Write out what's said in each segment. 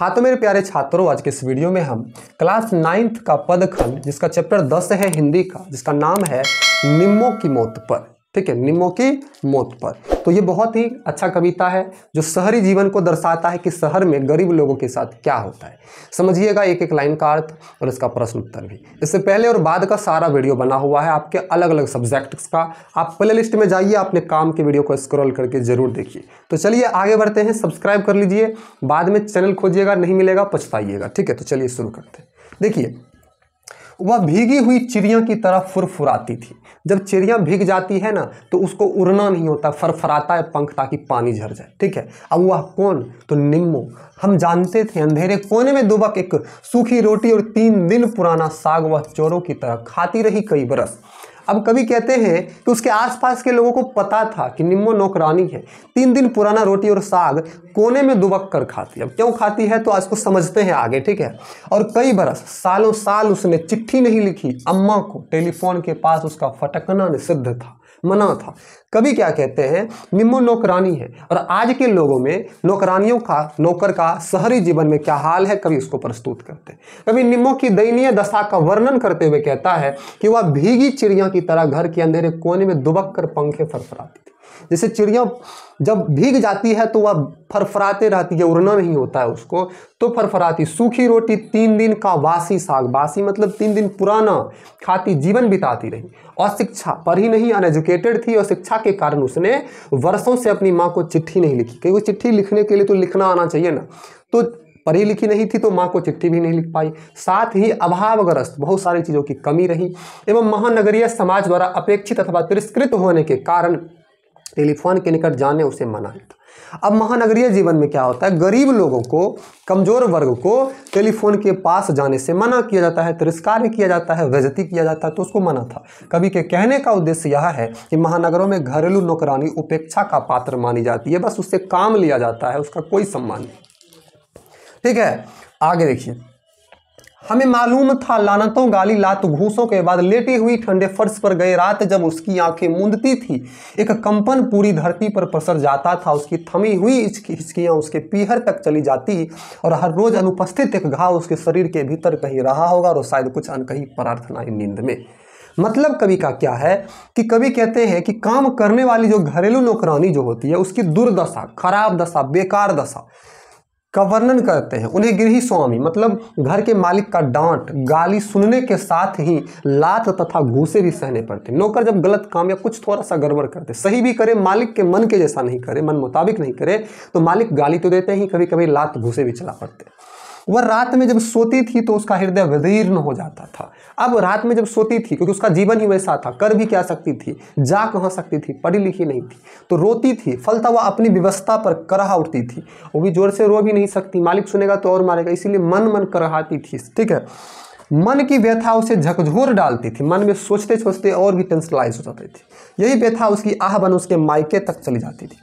हाँ तो मेरे प्यारे छात्रों आज के इस वीडियो में हम क्लास नाइन्थ का पद खंड जिसका चैप्टर दस है हिंदी का जिसका नाम है निम्मो की मौत पर ठीक है निम्बो की मौत पर तो ये बहुत ही अच्छा कविता है जो शहरी जीवन को दर्शाता है कि शहर में गरीब लोगों के साथ क्या होता है समझिएगा एक एक लाइन का अर्थ और इसका प्रश्न उत्तर भी इससे पहले और बाद का सारा वीडियो बना हुआ है आपके अलग अलग सब्जेक्ट्स का आप प्ले लिस्ट में जाइए अपने काम के वीडियो को स्क्रॉल करके जरूर देखिए तो चलिए आगे बढ़ते हैं सब्सक्राइब कर लीजिए बाद में चैनल खोजिएगा नहीं मिलेगा पछताइएगा ठीक है तो चलिए शुरू करते हैं देखिए वह भीगी हुई चिड़िया की तरह फुरफुराती थी जब चिड़िया भीग जाती है ना तो उसको उड़ना नहीं होता फरफराता है पंख ताकि पानी झर जाए ठीक है अब वह कौन तो निम्मो हम जानते थे अंधेरे कोने में दुबक एक सूखी रोटी और तीन दिन पुराना साग वह चोरों की तरह खाती रही कई बरस अब कभी कहते हैं कि उसके आसपास के लोगों को पता था कि निम्बो नौकरानी है तीन दिन पुराना रोटी और साग कोने में दुबक कर खाती है अब क्यों खाती है तो आज को समझते हैं आगे ठीक है और कई बरस सालों साल उसने चिट्ठी नहीं लिखी अम्मा को टेलीफोन के पास उसका फटकना निषिद्ध था मना था कभी क्या कहते हैं निम्बू नौकरानी है और आज के लोगों में नौकरानियों का नौकर का शहरी जीवन में क्या हाल है कभी उसको प्रस्तुत करते हैं कभी निम्बो की दयनीय दशा का वर्णन करते हुए कहता है कि वह भीगी चिड़िया की तरह घर के अंधेरे कोने में दुबक कर पंखे फरफराती थी जैसे चिड़िया जब भीग जाती है तो वह फरफराते रहती है उड़ना नहीं होता है उसको तो फरफराती सूखी रोटी तीन दिन का वासी साग बासी मतलब तीन दिन पुराना खाती जीवन बिताती रही अशिक्षा पर ही नहीं अनएजुकेटेड थी और शिक्षा के कारण उसने वर्षों से अपनी माँ को चिट्ठी नहीं लिखी क्योंकि चिट्ठी लिखने के लिए तो लिखना आना चाहिए ना तो पढ़ी लिखी नहीं थी तो माँ को चिट्ठी भी नहीं लिख पाई साथ ही अभावग्रस्त बहुत सारी चीज़ों की कमी रही एवं महानगरीय समाज द्वारा अपेक्षित अथवा तिरस्कृत होने के कारण टेलीफोन के निकट जाने उसे मना अब महानगरीय जीवन में क्या होता है गरीब लोगों को कमजोर वर्ग को टेलीफोन के पास जाने से मना किया जाता है तिरस्कार किया जाता है व्यजती किया जाता है तो उसको मना था कवि के कहने का उद्देश्य यह है कि महानगरों में घरेलू नौकरानी उपेक्षा का पात्र मानी जाती है बस उससे काम लिया जाता है उसका कोई सम्मान नहीं ठीक है आगे देखिए हमें मालूम था लानतों गाली लात घूसों के बाद लेटी हुई ठंडे फर्श पर गए रात जब उसकी आंखें मूंदती थी एक कंपन पूरी धरती पर पसर जाता था उसकी थमी हुई हिचकियाँ उसके पीहर तक चली जाती और हर रोज अनुपस्थित एक घाव उसके शरीर के भीतर कहीं रहा होगा और शायद कुछ अनकही प्रार्थना नींद में मतलब कवि का क्या है कि कवि कहते हैं कि काम करने वाली जो घरेलू नौकरानी जो होती है उसकी दुर्दशा खराब दशा बेकार दशा का वर्णन करते हैं उन्हें गृह स्वामी मतलब घर के मालिक का डांट गाली सुनने के साथ ही लात तथा घूसे भी सहने पड़ते नौकर जब गलत काम या कुछ थोड़ा सा गड़बड़ करते सही भी करे मालिक के मन के जैसा नहीं करे मन मुताबिक नहीं करे तो मालिक गाली तो देते ही कभी कभी लात घूसे भी चला पड़ते वह रात में जब सोती थी तो उसका हृदय विदीर्ण हो जाता था अब रात में जब सोती थी क्योंकि उसका जीवन ही वैसा था कर भी क्या सकती थी जा कहाँ सकती थी पढ़ी लिखी नहीं थी तो रोती थी फलता वह अपनी व्यवस्था पर करहा उठती थी वो भी जोर से रो भी नहीं सकती मालिक सुनेगा तो और मारेगा इसीलिए मन मन करहाती थी ठीक है मन की व्यथा उसे झकझोर डालती थी मन में सोचते सोचते और भी टेंशनलाइज हो जाती थी यही व्यथा उसकी आह बन उसके मायके तक चली जाती थी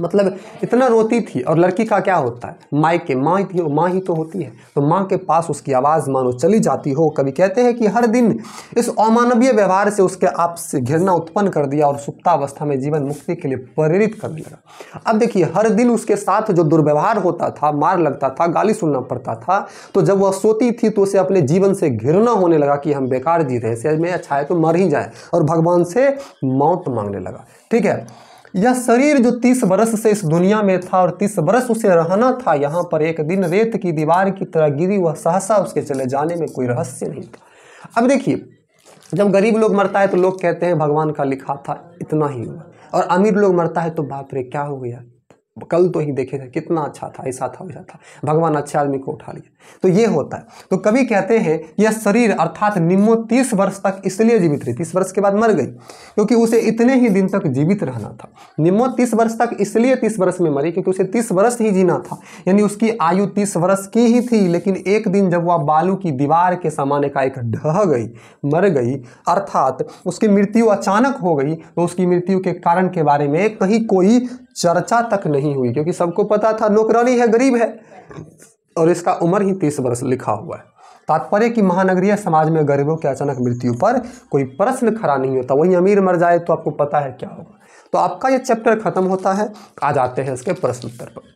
मतलब इतना रोती थी और लड़की का क्या होता है माई के माँ थी माँ ही तो होती है तो माँ के पास उसकी आवाज़ मानो चली जाती हो कभी कहते हैं कि हर दिन इस अमानवीय व्यवहार से उसके आप से घृणा उत्पन्न कर दिया और सुप्तावस्था में जीवन मुक्ति के लिए प्रेरित करने लगा अब देखिए हर दिन उसके साथ जो दुर्व्यवहार होता था मार लगता था गाली सुनना पड़ता था तो जब वह सोती थी तो उसे अपने जीवन से घृणा होने लगा कि हम बेकार जी रहे हैं में अच्छा है तो मर ही जाए और भगवान से मौत मांगने लगा ठीक है यह शरीर जो तीस बरस से इस दुनिया में था और तीस बरस उसे रहना था यहाँ पर एक दिन रेत की दीवार की तरह गिरी वह सहसा उसके चले जाने में कोई रहस्य नहीं था अब देखिए जब गरीब लोग मरता है तो लोग कहते हैं भगवान का लिखा था इतना ही हुआ और अमीर लोग मरता है तो बाप रे क्या हो गया कल तो ही देखे थे कितना अच्छा था ऐसा था वैसा था भगवान अच्छे आदमी को उठा लिया तो ये होता है तो कभी कहते हैं यह शरीर अर्थात निम्नो तीस वर्ष तक इसलिए जीवित रही तीस वर्ष के बाद मर गई क्योंकि उसे इतने ही दिन तक जीवित रहना था निम्नो तीस वर्ष तक इसलिए तीस वर्ष में मरी क्योंकि उसे तीस वर्ष ही जीना था यानी उसकी आयु तीस वर्ष की ही थी लेकिन एक दिन जब वह बालू की दीवार के सामान का एक ढह गई मर गई अर्थात उसकी मृत्यु अचानक हो गई तो उसकी मृत्यु के कारण के बारे में कहीं कोई चर्चा तक नहीं हुई क्योंकि सबको पता था नौकरानी है गरीब है और इसका उम्र ही तीस वर्ष लिखा हुआ है तात्पर्य कि महानगरीय समाज में गरीबों की अचानक मृत्यु पर कोई प्रश्न खड़ा नहीं होता वहीं अमीर मर जाए तो आपको पता है क्या होगा तो आपका यह चैप्टर खत्म होता है आ जाते हैं इसके प्रश्न उत्तर पर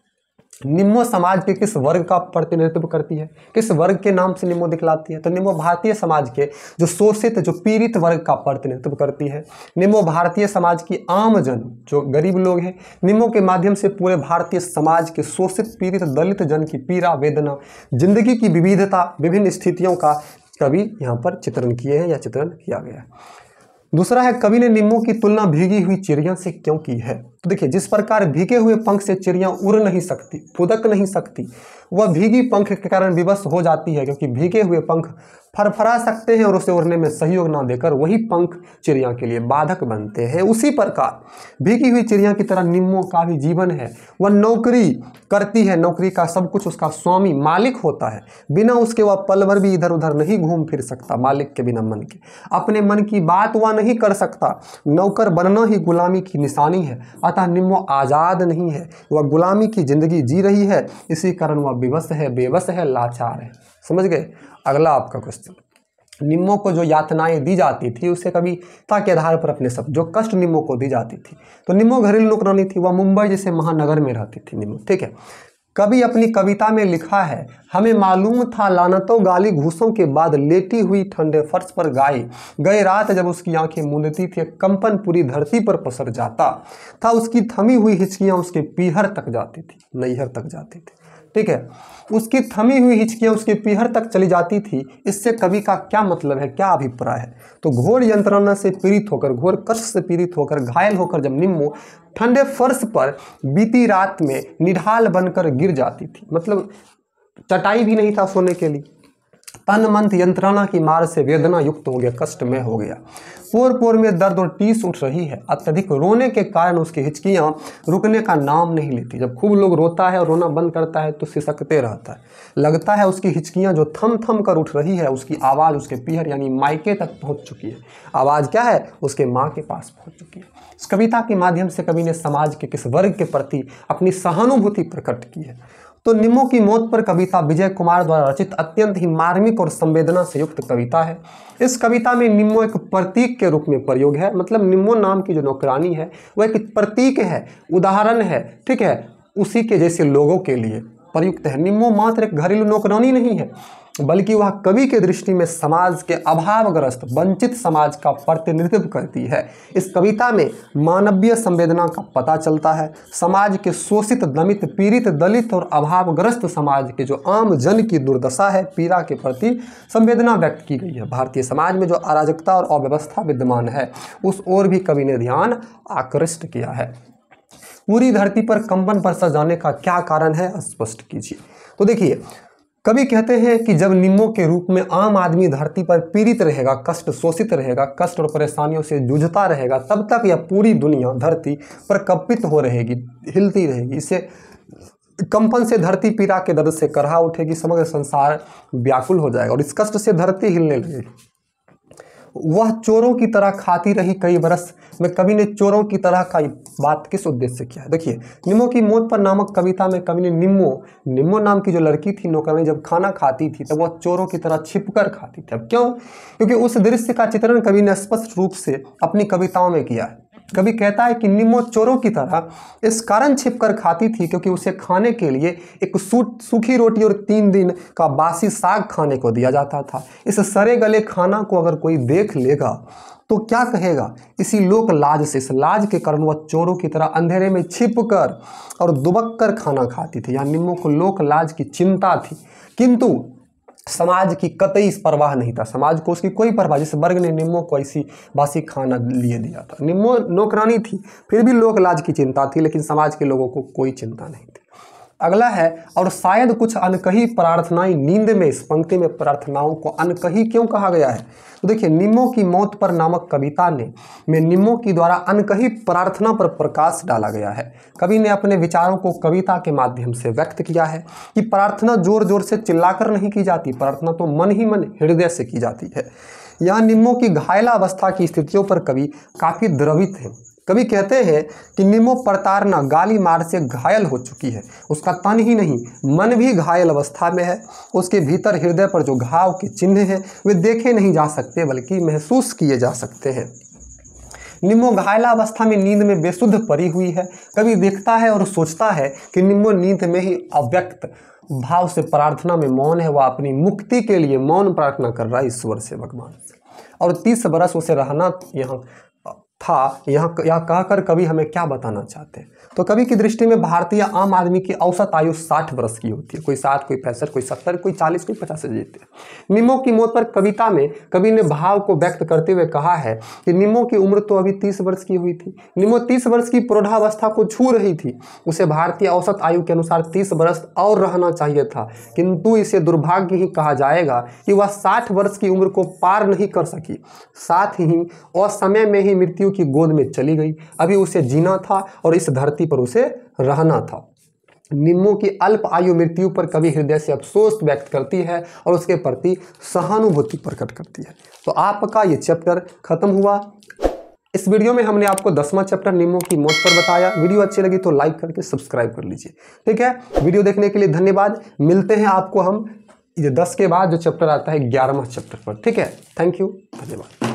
निम्नो समाज के किस वर्ग का प्रतिनिधित्व करती है किस वर्ग के नाम से निम्मो दिखलाती है तो निम्मो भारतीय समाज के जो शोषित जो पीड़ित वर्ग का प्रतिनिधित्व करती है निम्नो भारतीय समाज की आम जन जो गरीब लोग हैं निम्मो के माध्यम से पूरे भारतीय समाज के शोषित पीड़ित दलित जन की पीड़ा वेदना जिंदगी की विविधता विभिन्न स्थितियों का कवि यहाँ पर चित्रण किए हैं या चित्रण किया गया है दूसरा है कवि ने निम्बू की तुलना भीगी हुई चिड़िया से क्यों की है तो देखिए जिस प्रकार भीगे हुए पंख से चिड़िया उड़ नहीं सकती फुदक नहीं सकती वह भीगी पंख के कारण विवश हो जाती है क्योंकि भीगे हुए पंख फरफरा सकते हैं और उसे उड़ने में सहयोग ना देकर वही पंख चिड़िया के लिए बाधक बनते हैं उसी प्रकार भीगी हुई चिड़िया की तरह निम्मों का भी जीवन है वह नौकरी करती है नौकरी का सब कुछ उसका स्वामी मालिक होता है बिना उसके वह पल भर भी इधर उधर नहीं घूम फिर सकता मालिक के बिना मन के अपने मन की बात वह नहीं कर सकता नौकर बनना ही गुलामी की निशानी है अतः निम्मो आज़ाद नहीं है वह गुलामी की ज़िंदगी जी रही है इसी कारण वह विवश है बेबस है लाचार है समझ गए अगला आपका क्वेश्चन निम्नों को जो यातनाएं दी जाती थी उसे कविता के आधार पर अपने शब्द जो कष्ट निम्नों को दी जाती थी तो निम्नो घरेलू नौकरानी थी वह मुंबई जैसे महानगर में रहती थी निम्नो ठीक है कभी अपनी कविता में लिखा है हमें मालूम था लानतों गाली घूसों के बाद लेटी हुई ठंडे फर्श पर गाय गए रात जब उसकी आंखें मूंदती थी कंपन पूरी धरती पर पसर जाता था उसकी थमी हुई हिचकियाँ उसके पीहर तक जाती थी नैहर तक जाती थी ठीक है उसकी थमी हुई हिचकियाँ उसके पीहर तक चली जाती थी इससे कवि का क्या मतलब है क्या अभिप्राय है तो घोर यंत्रणा से पीड़ित होकर घोर कष्ट से पीड़ित होकर घायल होकर जब निम्मो ठंडे फर्श पर बीती रात में निढाल बनकर गिर जाती थी मतलब चटाई भी नहीं था सोने के लिए तन मंथ यंत्रणा की मार से वेदना युक्त हो गया कष्ट में हो गया पोर पोर में दर्द और टीस उठ रही है अत्यधिक रोने के कारण उसकी हिचकियाँ रुकने का नाम नहीं लेती जब खूब लोग रोता है और रोना बंद करता है तो सिसकते रहता है लगता है उसकी हिचकियाँ जो थम थम कर उठ रही है उसकी आवाज़ उसके पीहर यानी मायके तक पहुँच चुकी है आवाज़ क्या है उसके माँ के पास पहुँच चुकी है इस कविता के माध्यम से कवि ने समाज के किस वर्ग के प्रति अपनी सहानुभूति प्रकट की है तो निम्बो की मौत पर कविता विजय कुमार द्वारा रचित अत्यंत ही मार्मिक और संवेदना से युक्त कविता है इस कविता में निम्बो एक प्रतीक के रूप में प्रयोग है मतलब निम्बो नाम की जो नौकरानी है वह एक प्रतीक है उदाहरण है ठीक है उसी के जैसे लोगों के लिए प्रयुक्त है निम्बो मात्र एक घरेलू नौकरानी नहीं है बल्कि वह कवि के दृष्टि में समाज के अभावग्रस्त वंचित समाज का प्रतिनिधित्व करती है इस कविता में मानवीय संवेदना का पता चलता है समाज के शोषित दमित पीड़ित दलित और अभावग्रस्त समाज के जो आम जन की दुर्दशा है पीड़ा के प्रति संवेदना व्यक्त की गई है भारतीय समाज में जो अराजकता और अव्यवस्था विद्यमान है उस ओर भी कवि ने ध्यान आकृष्ट किया है पूरी धरती पर कंपन पर जाने का क्या कारण है स्पष्ट कीजिए तो देखिए कभी कहते हैं कि जब निम्नों के रूप में आम आदमी धरती पर पीड़ित रहेगा कष्ट शोषित रहेगा कष्ट और परेशानियों से जूझता रहेगा तब तक यह पूरी दुनिया धरती पर कंपित हो रहेगी हिलती रहेगी इसे कंपन से धरती पीड़ा के दर्द से करहा उठेगी समग्र संसार व्याकुल हो जाएगा और इस कष्ट से धरती हिलने लगेगी वह चोरों की तरह खाती रही कई बरस में कवि ने चोरों की तरह का बात किस उद्देश्य से किया है देखिए निम्मो की मौत पर नामक कविता में कवि ने निम्मो निम्मो नाम की जो लड़की थी नौकरानी जब खाना खाती थी तब वह चोरों की तरह छिप कर खाती थी अब क्यों क्योंकि उस दृश्य का चित्रण कवि ने स्पष्ट रूप से अपनी कविताओं में किया है कभी कहता है कि निमो चोरों की तरह इस कारण छिपकर खाती थी क्योंकि उसे खाने के लिए एक सूखी रोटी और तीन दिन का बासी साग खाने को दिया जाता था इस सरे गले खाना को अगर कोई देख लेगा तो क्या कहेगा इसी लोक लाज से इस लाज के कारण वह चोरों की तरह अंधेरे में छिप कर और दुबक कर खाना खाती थी या निम्बो को लोक लाज की चिंता थी किंतु समाज की कतई इस परवाह नहीं था समाज को उसकी कोई परवाह जैसे वर्ग ने निम्मो को ऐसी बासी खाना लिए दिया था निम्मो नौकरानी थी फिर भी लोक लाज की चिंता थी लेकिन समाज के लोगों को कोई चिंता नहीं थी अगला है और शायद कुछ अनकही प्रार्थनाएं नींद में इस पंक्ति में प्रार्थनाओं को अनकही क्यों कहा गया है तो देखिए निम्मो की मौत पर नामक कविता ने में निम्मो की द्वारा अनकही प्रार्थना पर प्रकाश डाला गया है कवि ने अपने विचारों को कविता के माध्यम से व्यक्त किया है कि प्रार्थना जोर जोर से चिल्लाकर नहीं की जाती प्रार्थना तो मन ही मन हृदय से की जाती है यहाँ निम्मो की घायला अवस्था की स्थितियों पर कवि काफ़ी द्रवित हैं कभी कहते हैं कि निमो प्रताड़ना गाली मार से घायल हो चुकी है उसका तन ही नहीं मन भी घायल अवस्था में है उसके भीतर हृदय पर जो घाव के चिन्ह हैं वे देखे नहीं जा सकते बल्कि महसूस किए जा सकते हैं निम्बो घायला अवस्था में नींद में बेसुध पड़ी हुई है कभी देखता है और सोचता है कि निम्बो नींद में ही अव्यक्त भाव से प्रार्थना में मौन है वह अपनी मुक्ति के लिए मौन प्रार्थना कर रहा है ईश्वर से भगवान और तीस बरस उसे रहना यहाँ था यह यह कहकर कवि हमें क्या बताना चाहते हैं तो कवि की दृष्टि में भारतीय आम आदमी की औसत आयु 60 वर्ष की होती है कोई 60 कोई पैंसठ कोई 70 कोई 40 कोई 50 से जीते हैं निमो की मौत पर कविता में कवि ने भाव को व्यक्त करते हुए कहा है कि निमो की उम्र तो अभी 30 वर्ष की हुई थी निमो 30 वर्ष की प्रौढ़ावस्था को छू रही थी उसे भारतीय औसत आयु के अनुसार तीस वर्ष और रहना चाहिए था किंतु इसे दुर्भाग्य ही कहा जाएगा कि वह साठ वर्ष की उम्र को पार नहीं कर सकी साथ ही असमय में ही मृत्यु मृत्यु की गोद में चली गई अभी उसे जीना था और इस धरती पर उसे रहना था निम्मू की अल्प आयु मृत्यु पर कवि हृदय से अफसोस व्यक्त करती है और उसके प्रति सहानुभूति प्रकट करती है तो आपका ये चैप्टर खत्म हुआ इस वीडियो में हमने आपको दसवां चैप्टर निम्मू की मौत पर बताया वीडियो अच्छी लगी तो लाइक करके सब्सक्राइब कर लीजिए ठीक है वीडियो देखने के लिए धन्यवाद मिलते हैं आपको हम ये दस के बाद जो चैप्टर आता है ग्यारहवा चैप्टर पर ठीक है थैंक यू धन्यवाद